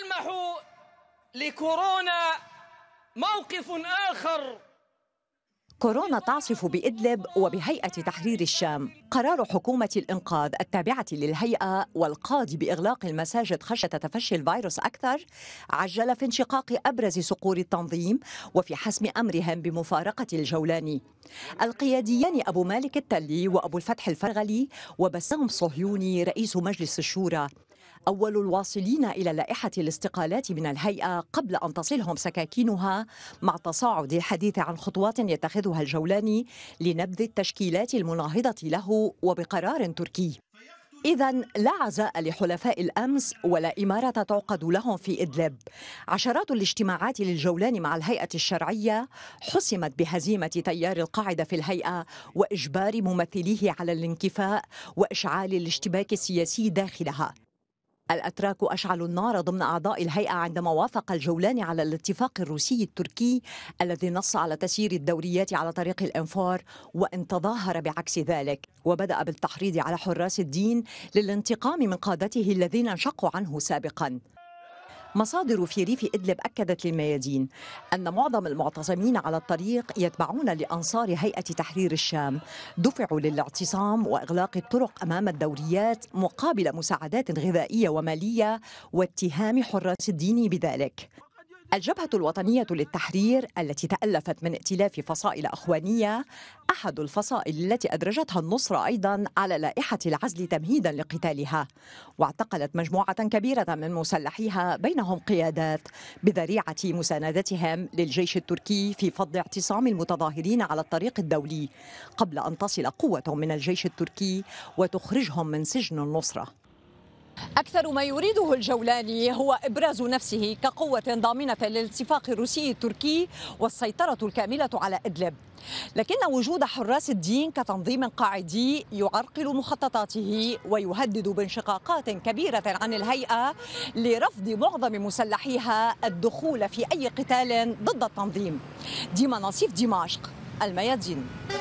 يلمح لكورونا موقف آخر كورونا تعصف بإدلب وبهيئة تحرير الشام قرار حكومة الإنقاذ التابعة للهيئة والقاضي بإغلاق المساجد خشية تفشي الفيروس أكثر عجل في انشقاق أبرز صقور التنظيم وفي حسم أمرهم بمفارقة الجولاني القياديان أبو مالك التلي وأبو الفتح الفرغلي وبسام صهيوني رئيس مجلس الشورى أول الواصلين إلى لائحة الاستقالات من الهيئة قبل أن تصلهم سكاكينها مع تصاعد الحديث عن خطوات يتخذها الجولاني لنبذ التشكيلات المناهضة له وبقرار تركي إذا لا عزاء لحلفاء الأمس ولا إمارة تعقد لهم في إدلب عشرات الاجتماعات للجولان مع الهيئة الشرعية حسمت بهزيمة تيار القاعدة في الهيئة وإجبار ممثليه على الانكفاء وإشعال الاشتباك السياسي داخلها الأتراك أشعلوا النار ضمن أعضاء الهيئة عندما وافق الجولان على الاتفاق الروسي التركي الذي نص على تسيير الدوريات على طريق الأنفار وإن تظاهر بعكس ذلك وبدأ بالتحريض على حراس الدين للانتقام من قادته الذين انشقوا عنه سابقا مصادر في ريف إدلب أكدت للميادين أن معظم المعتصمين على الطريق يتبعون لأنصار هيئة تحرير الشام دفعوا للاعتصام وإغلاق الطرق أمام الدوريات مقابل مساعدات غذائية ومالية واتهام حراس الدين بذلك الجبهة الوطنية للتحرير التي تألفت من ائتلاف فصائل أخوانية أحد الفصائل التي أدرجتها النصرة أيضا على لائحة العزل تمهيدا لقتالها واعتقلت مجموعة كبيرة من مسلحيها بينهم قيادات بذريعة مساندتهم للجيش التركي في فض اعتصام المتظاهرين على الطريق الدولي قبل أن تصل قوة من الجيش التركي وتخرجهم من سجن النصرة أكثر ما يريده الجولاني هو إبراز نفسه كقوة ضامنة للاتفاق الروسي التركي والسيطرة الكاملة على إدلب لكن وجود حراس الدين كتنظيم قاعدي يعرقل مخططاته ويهدد بانشقاقات كبيرة عن الهيئة لرفض معظم مسلحيها الدخول في أي قتال ضد التنظيم ديما نصيف دمشق الميادين